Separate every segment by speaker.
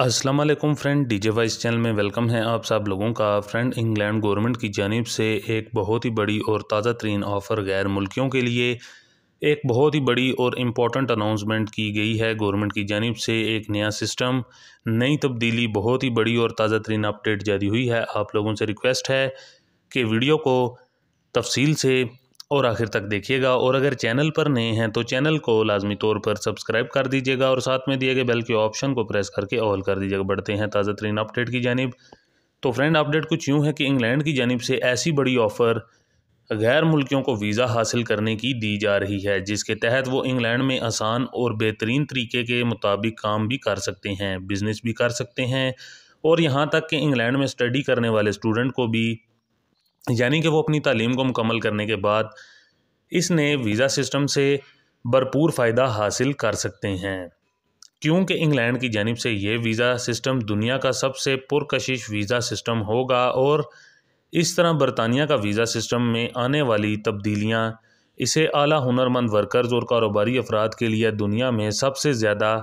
Speaker 1: अस्सलाम वालेकुम friend DJ voice channel में वेलकम है आप सब लोगों का फ्रेंड इंग्लैंड गवर्नमेंट की जानब से एक बहुत ही बड़ी और ताज़ा तरीन ऑफ़र गैर मुल्कियों के लिए एक बहुत ही बड़ी और इम्पॉर्टेंट अनाउंसमेंट की गई है गवर्नमेंट की जानब से एक नया सिस्टम नई तब्दीली बहुत ही बड़ी और ताज़ा तरीन अपडेट जारी हुई है आप लोगों से रिक्वेस्ट है कि वीडियो को तफसील से और आखिर तक देखिएगा और अगर चैनल पर नए हैं तो चैनल को लाजमी तौर पर सब्सक्राइब कर दीजिएगा और साथ में दिए गए बेल के ऑप्शन को प्रेस करके ऑल कर दीजिएगा बढ़ते हैं ताज़ा तरीन अपडेट की जानब तो फ्रेंड अपडेट कुछ यूँ है कि इंग्लैंड की जानब से ऐसी बड़ी ऑफ़र गैर मुल्कियों को वीज़ा हासिल करने की दी जा रही है जिसके तहत वो इंग्लैंड में आसान और बेहतरीन तरीके के मुताबिक काम भी कर सकते हैं बिज़नेस भी कर सकते हैं और यहाँ तक कि इंग्लैंड में स्टडी करने वाले स्टूडेंट को भी यानी कि वो अपनी तालीम को मुकम्मल करने के बाद इसने वीज़ा सिस्टम से भरपूर फ़ायदा हासिल कर सकते हैं क्योंकि इंग्लैंड की जानब से ये वीज़ा सिस्टम दुनिया का सबसे पुरकशिश वीज़ा सिस्टम होगा और इस तरह बरतानिया का वीज़ा सिस्टम में आने वाली तब्दीलियाँ इसे अला हुनरमंद वर्कर्स और कारोबारी अफराद के लिए दुनिया में सबसे ज़्यादा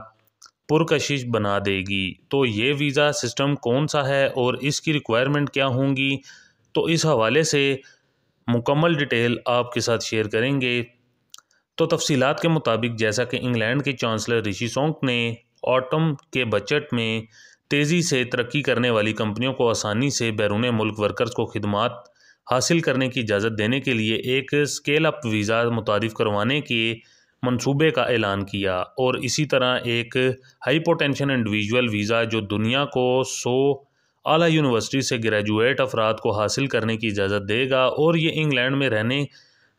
Speaker 1: पुरकशिश बना देगी तो ये वीज़ा सिस्टम कौन सा है और इसकी रिक्वायरमेंट क्या होंगी तो इस हवाले से मुकम्मल डिटेल आपके साथ शेयर करेंगे तो तफसी के मुताबिक जैसा कि इंग्लैंड के चांसलर ऋषि सोंक ने ऑटम के बजट में तेज़ी से तरक्की करने वाली कंपनियों को आसानी से बैरून मुल्क वर्कर्स को खदमात हासिल करने की इजाज़त देने के लिए एक स्केल अप वीज़ा मुतारफ़ करवाने के मंसूबे का ऐलान किया और इसी तरह एक पोटेंशन इंडिविजुअल वीज़ा जो दुनिया को सौ आला यूनिवर्सिटी से ग्रेजुएट अफराद को हासिल करने की इजाज़त देगा और ये इंग्लैंड में रहने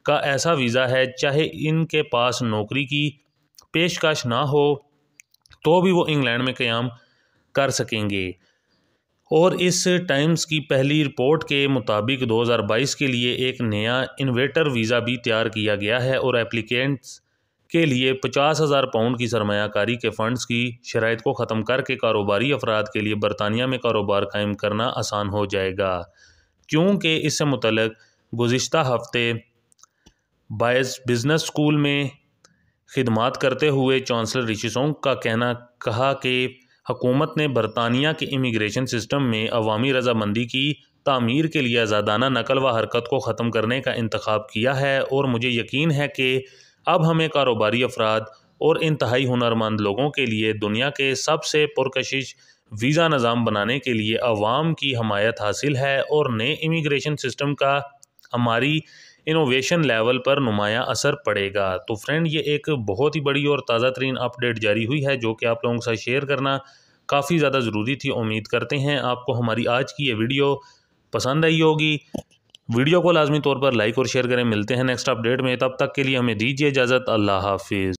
Speaker 1: का ऐसा वीज़ा है चाहे इनके पास नौकरी की पेशकश ना हो तो भी वो इंग्लैंड में क्याम कर सकेंगे और इस टाइम्स की पहली रिपोर्ट के मुताबिक 2022 के लिए एक नया इन्वेटर वीज़ा भी तैयार किया गया है और एप्लीकेंट्स के लिए पचास हज़ार पाउंड की सरमाकारी के फंड्स की शराइ को ख़त्म करके कारोबारी अफराद के लिए बरतानिया में कारोबार कायम करना आसान हो जाएगा क्योंकि इससे मुतलक गुज्त हफ्ते बायस बिज़नेस स्कूल में खदमात करते हुए चांसलर रिशी सोंग का कहना कहा कि हकूमत ने बरतानिया के इमिग्रेशन सिस्टम में अवामी रजामंदी की तमीर के लिए आज़ादाना नकल व हरकत को ख़त्म करने का इंतखब किया है और मुझे यकीन है कि अब हमें कारोबारी अफराद और इंतहाई हुनरमंद लोगों के लिए दुनिया के सबसे पुरकशिश वीज़ा निज़ाम बनाने के लिए अवाम की हमायत हासिल है और नए इमिग्रेशन सिस्टम का हमारी इनोवेशन लेवल पर नुमाया असर पड़ेगा तो फ्रेंड ये एक बहुत ही बड़ी और ताज़ा तरीन अपडेट जारी हुई है जो कि आप लोगों के साथ शेयर करना काफ़ी ज़्यादा ज़रूरी थी उम्मीद करते हैं आपको हमारी आज की ये वीडियो पसंद आई होगी वीडियो को लाजमी तौर पर लाइक और शेयर करें मिलते हैं नेक्स्ट अपडेट में तब तक के लिए हमें दीजिए इजाज़त अल्लाह हाफिज़